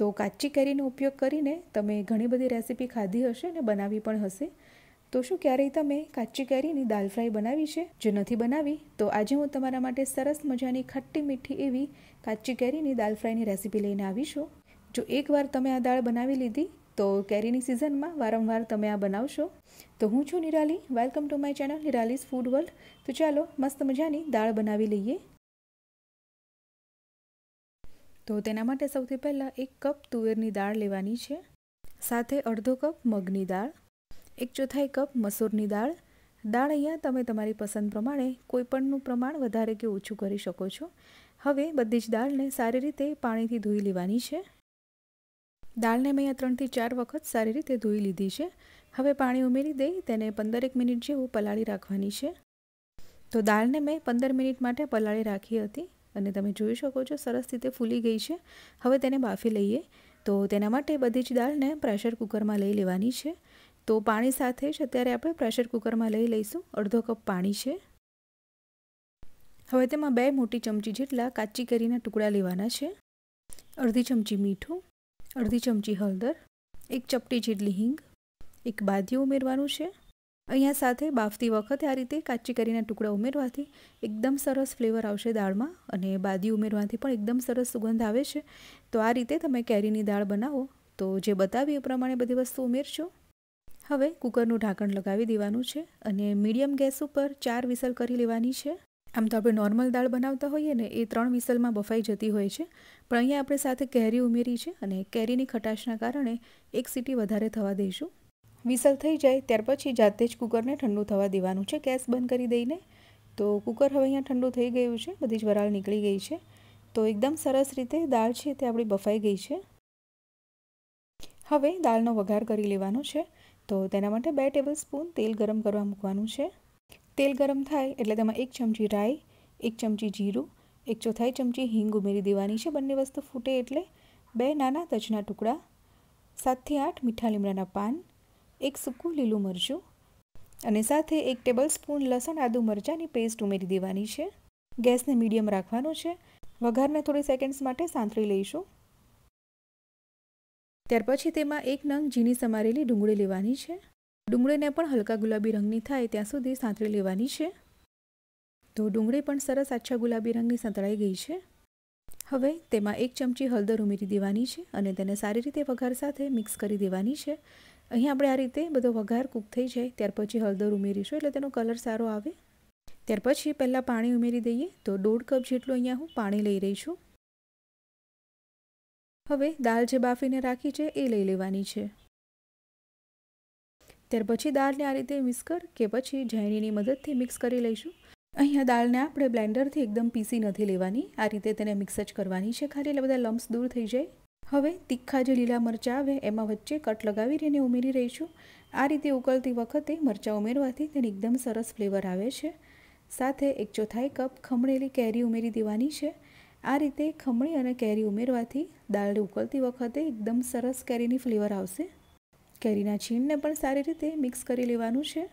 તો કાચી કેરીનો ઉપયોગ કરીને તમે ઘણી બધી રેસીપી ખાધી હશે ને બનાવી પણ હશે તો શું ક્યારેય તમે કાચી કેરીની દાલ ફ્રાય બનાવી છે જો નથી બનાવી તો આજે હું તમારા માટે સરસ મજાની ખટ્ટી મીઠી એવી કાચી કેરીની દાલ ફ્રાયની રેસીપી લઈને આવીશું જો એકવાર તમે આ દાળ બનાવી લીધી તો કેરીની સિઝનમાં વારંવાર તમે આ બનાવશો તો હું છું Nirali welcome to my channel Nirali's food world તો ચાલો મસ્ત મજાની દાળ બનાવી લઈએ તો તેના માટે સૌથી પહેલાં એક કપ તુવેરની દાળ લેવાની છે સાથે અડધો કપ મગની દાળ એક ચોથાઈ કપ મસૂરની દાળ દાળ અહીંયા તમે તમારી પસંદ પ્રમાણે કોઈપણનું પ્રમાણ વધારે કે ઓછું કરી શકો છો હવે બધી જ દાળને સારી રીતે પાણીથી ધોઈ લેવાની છે દાળને મેં અહીંયા ત્રણથી ચાર વખત સારી રીતે ધોઈ લીધી છે હવે પાણી ઉમેરી દઈ તેને પંદરેક મિનિટ જેવું પલાળી રાખવાની છે તો દાળને મેં પંદર મિનિટ માટે પલાળી રાખી હતી અને તમે જોઈ શકો છો સરસ રીતે ફૂલી ગઈ છે હવે તેને બાફી લઈએ તો તેના માટે બધી જ દાળને પ્રેશર કુકરમાં લઈ લેવાની છે તો પાણી સાથે જ અત્યારે આપણે પ્રેશર કુકરમાં લઈ લઈશું અડધો કપ પાણી છે હવે તેમાં બે મોટી ચમચી જેટલા કાચી કેરીના ટુકડા લેવાના છે અડધી ચમચી મીઠું અડધી ચમચી હળદર એક ચપટી જેટલી હિંગ એક બાદી ઉમેરવાનું છે અહીંયા સાથે બાફતી વખતે આ રીતે કાચી કરીના ટુકડા ઉમેરવાથી એકદમ સરસ ફ્લેવર આવશે દાળમાં અને બાદી ઉમેરવાથી પણ એકદમ સરસ સુગંધ આવે છે તો આ રીતે તમે કેરીની દાળ બનાવો તો જે બતાવી એ પ્રમાણે બધી વસ્તુ ઉમેરશો હવે કુકરનું ઢાંકણ લગાવી દેવાનું છે અને મીડિયમ ગેસ ઉપર ચાર વિસલ કરી લેવાની છે આમ તો આપણે નોર્મલ દાળ બનાવતા હોઈએ ને એ ત્રણ વિસલમાં બફાઈ જતી હોય છે પણ અહીંયા આપણે સાથે કેરી ઉમેરી છે અને કેરીની ખટાશના કારણે એક સીટી વધારે થવા દઈશું વિસલ થઈ જાય ત્યાર પછી જાતે જ કુકરને ઠંડુ થવા દેવાનું છે ગેસ બંધ કરી દઈને તો કુકર હવે અહીંયા ઠંડુ થઈ ગયું છે બધી જ વરાળ નીકળી ગઈ છે તો એકદમ સરસ રીતે દાળ છે તે આપણી બફાઈ ગઈ છે હવે દાળનો વઘાર કરી લેવાનો છે તો તેના માટે બે ટેબલ સ્પૂન તેલ ગરમ કરવા મૂકવાનું છે તેલ ગરમ થાય એટલે તેમાં એક ચમચી રાઈ એક ચમચી જીરું એક ચોથાઈ ચમચી હિંગ ઉમેરી દેવાની છે બંને વસ્તુ ફૂટે એટલે બે નાના તજના ટુકડા સાતથી આઠ મીઠા લીમડાના પાન એક સૂકું લીલું મરચું અને સાથે એક ટેબલ સ્પૂન લસણ આદુ મરચાંની પેસ્ટ ઉમેરી દેવાની છે ગેસને મીડિયમ રાખવાનો છે વઘારને થોડી સેકન્ડ્સ માટે સાંતળી લઈશું ત્યાર પછી તેમાં એક નંગ ઝીણી સમારેલી ડુંગળી લેવાની છે ડુંગળીને પણ હલકા ગુલાબી રંગની થાય ત્યાં સુધી સાંતળી લેવાની છે તો ડુંગળી પણ સરસ આછા ગુલાબી રંગની સંતળાઈ ગઈ છે હવે તેમાં એક ચમચી હળદર ઉમેરી દેવાની છે અને તેને સારી રીતે વઘાર સાથે મિક્સ કરી દેવાની છે અહીં આપણે આ રીતે બધો વઘાર કૂક થઈ જાય ત્યાર પછી હળદર ઉમેરીશું એટલે તેનો કલર સારો આવે ત્યાર પછી પહેલાં પાણી ઉમેરી દઈએ તો દોઢ કપ જેટલું અહીંયા હું પાણી લઈ રહી છું હવે દાળ જે બાફીને રાખી છે એ લઈ લેવાની છે ત્યાર પછી દાળને આ રીતે મિક્સર કે પછી ઝાયણીની મદદથી મિક્સ કરી લઈશું અહીંયા દાળને આપણે બ્લેન્ડરથી એકદમ પીસી નથી લેવાની આ રીતે તેને મિક્સ જ કરવાની છે ખાલી એટલે બધા લમ્સ દૂર થઈ જાય હવે તીખા જે લીલા મરચાં આવે એમાં વચ્ચે કટ લગાવી એને ઉમેરી રહીશું આ રીતે ઉકળતી વખતે મરચાં ઉમેરવાથી તેને એકદમ સરસ ફ્લેવર આવે છે સાથે એક ચોથાઈ કપ ખમણેલી કેરી ઉમેરી દેવાની છે આ રીતે ખમણી અને કેરી ઉમેરવાથી દાળ ઉકળતી વખતે એકદમ સરસ કેરીની ફ્લેવર આવશે કેરીના છીણને પણ સારી રીતે મિક્સ કરી લેવાનું છે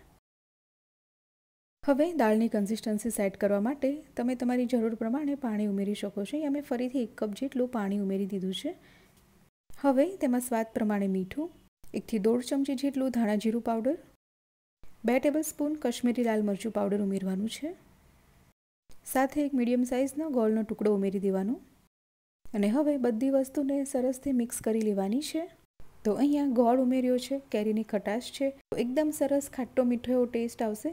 હવે દાળની કન્સિસ્ટન્સી સેટ કરવા માટે તમે તમારી જરૂર પ્રમાણે પાણી ઉમેરી શકો છો અહીંયા મેં ફરીથી એક કપ જેટલું પાણી ઉમેરી દીધું છે હવે તેમાં સ્વાદ પ્રમાણે મીઠું એકથી દોઢ ચમચી જેટલું ધાણા જીરું પાવડર બે ટેબલસ્પૂન કશ્મીરી લાલ મરચું પાવડર ઉમેરવાનું છે સાથે એક મીડિયમ સાઇઝનો ગોળનો ટુકડો ઉમેરી દેવાનો અને હવે બધી વસ્તુને સરસથી મિક્સ કરી લેવાની છે તો અહીંયા ગોળ ઉમેર્યો છે કેરીની ખટાશ છે તો એકદમ સરસ ખાટો મીઠો એવો ટેસ્ટ આવશે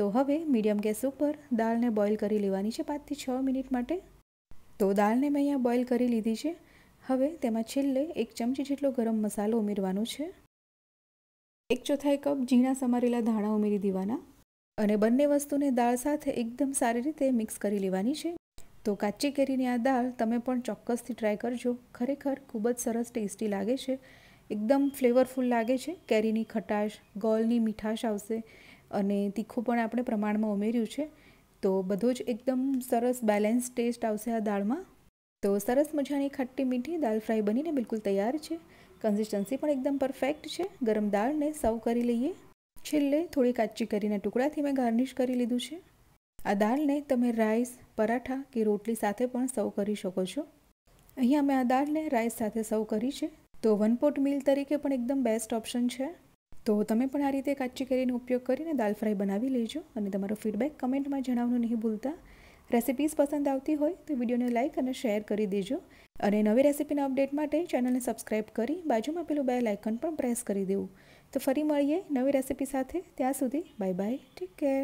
તો હવે મીડિયમ ગેસ ઉપર દાળને બોઇલ કરી લેવાની છે પાંચથી છ મિનિટ માટે તો દાળને મેં અહીંયા બોઇલ કરી લીધી છે હવે તેમાં છેલ્લે એક ચમચી જેટલો ગરમ મસાલો ઉમેરવાનો છે એક ચોથાઈ કપ ઝીણા સમારેલા ધાણા ઉમેરી દેવાના અને બંને વસ્તુને દાળ સાથે એકદમ સારી રીતે મિક્સ કરી લેવાની છે તો કાચી કેરીની આ દાળ તમે પણ ચોક્કસથી ટ્રાય કરજો ખરેખર ખૂબ જ સરસ ટેસ્ટી લાગે છે એકદમ ફ્લેવરફુલ લાગે છે કેરીની ખટાશ ગોળની મીઠાશ આવશે અને તીખું પણ આપણે પ્રમાણમાં ઉમેર્યું છે તો બધો જ એકદમ સરસ બેલેન્સ ટેસ્ટ આવશે આ દાળમાં તો સરસ મજાની ખટ્ટી મીઠી દાલ ફ્રાય બનીને બિલકુલ તૈયાર છે કન્સિસ્ટન્સી પણ એકદમ પરફેક્ટ છે ગરમ દાળને સર્વ કરી લઈએ છેલ્લે થોડી કાચી કરીને ટુકડાથી મેં ગાર્નિશ કરી લીધું છે આ દાળને તમે રાઈસ પરાઠા કે રોટલી સાથે પણ સર્વ કરી શકો છો અહીંયા મેં આ દાળને રાઈસ સાથે સર્વ કરી છે તો વન પોટ મીલ તરીકે પણ એકદમ બેસ્ટ ઓપ્શન છે તો તમે પણ આ રીતે કાચી કરીનો ઉપયોગ કરીને દાલ ફ્રાય બનાવી લેજો અને તમારો ફીડબેક કમેન્ટમાં જણાવવાનું નહીં ભૂલતા રેસિપીઝ પસંદ આવતી હોય તો વિડીયોને લાઇક અને શેર કરી દેજો અને નવી રેસિપીના અપડેટ માટે ચેનલને સબસ્ક્રાઈબ કરી બાજુમાં પેલું બે આઇકન પણ પ્રેસ કરી દેવું તો ફરી મળીએ નવી રેસિપી સાથે ત્યાં સુધી બાય બાય ટેક કેર